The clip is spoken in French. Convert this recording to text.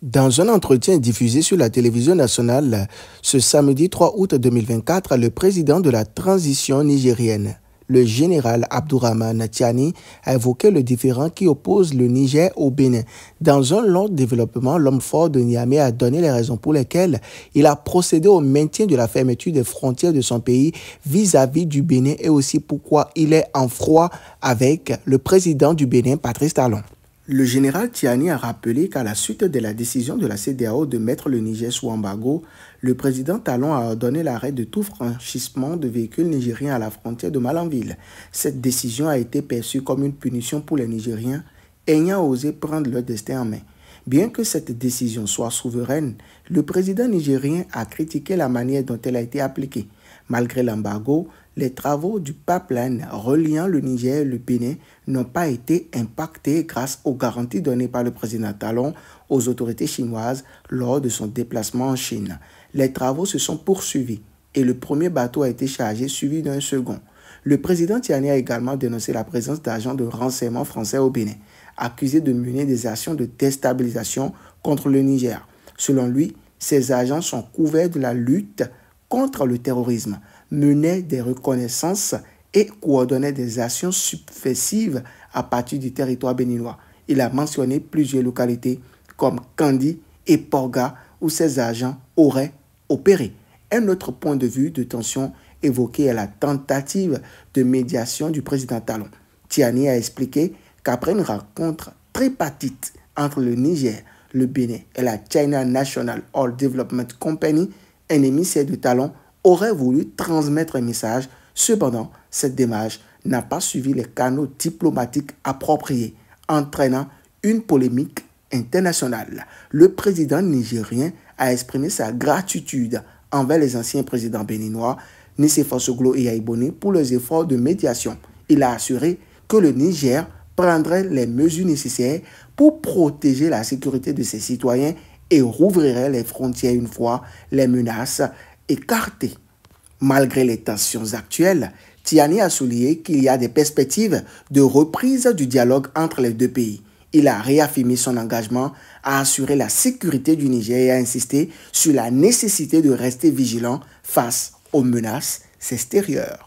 Dans un entretien diffusé sur la télévision nationale ce samedi 3 août 2024, le président de la transition nigérienne, le général Abdourahman Tiani, a évoqué le différend qui oppose le Niger au Bénin. Dans un long développement, l'homme fort de Niamey a donné les raisons pour lesquelles il a procédé au maintien de la fermeture des frontières de son pays vis-à-vis -vis du Bénin et aussi pourquoi il est en froid avec le président du Bénin, Patrice Talon. Le général Tiani a rappelé qu'à la suite de la décision de la CDAO de mettre le Niger sous embargo, le président Talon a ordonné l'arrêt de tout franchissement de véhicules nigériens à la frontière de Malanville. Cette décision a été perçue comme une punition pour les Nigériens ayant osé prendre leur destin en main. Bien que cette décision soit souveraine, le président nigérien a critiqué la manière dont elle a été appliquée. Malgré l'embargo, les travaux du pipeline reliant le Niger et le Bénin n'ont pas été impactés grâce aux garanties données par le président Talon aux autorités chinoises lors de son déplacement en Chine. Les travaux se sont poursuivis et le premier bateau a été chargé suivi d'un second. Le président Tiani a également dénoncé la présence d'agents de renseignement français au Bénin, accusés de mener des actions de déstabilisation contre le Niger. Selon lui, ces agents sont couverts de la lutte contre le terrorisme, menaient des reconnaissances et coordonnaient des actions subversives à partir du territoire béninois. Il a mentionné plusieurs localités comme Kandi et Porga où ces agents auraient opéré. Un autre point de vue de tension évoqué à la tentative de médiation du président Talon. Tiani a expliqué qu'après une rencontre tripartite entre le Niger, le Bénin et la China National Oil Development Company, un émissaire de Talon aurait voulu transmettre un message. Cependant, cette démarche n'a pas suivi les canaux diplomatiques appropriés, entraînant une polémique internationale. Le président nigérien a exprimé sa gratitude envers les anciens présidents béninois Faso Glo et Aiboni pour leurs efforts de médiation. Il a assuré que le Niger prendrait les mesures nécessaires pour protéger la sécurité de ses citoyens et rouvrirait les frontières une fois les menaces écartées. Malgré les tensions actuelles, Tiani a souligné qu'il y a des perspectives de reprise du dialogue entre les deux pays. Il a réaffirmé son engagement à assurer la sécurité du Niger et a insisté sur la nécessité de rester vigilant face aux menaces extérieures.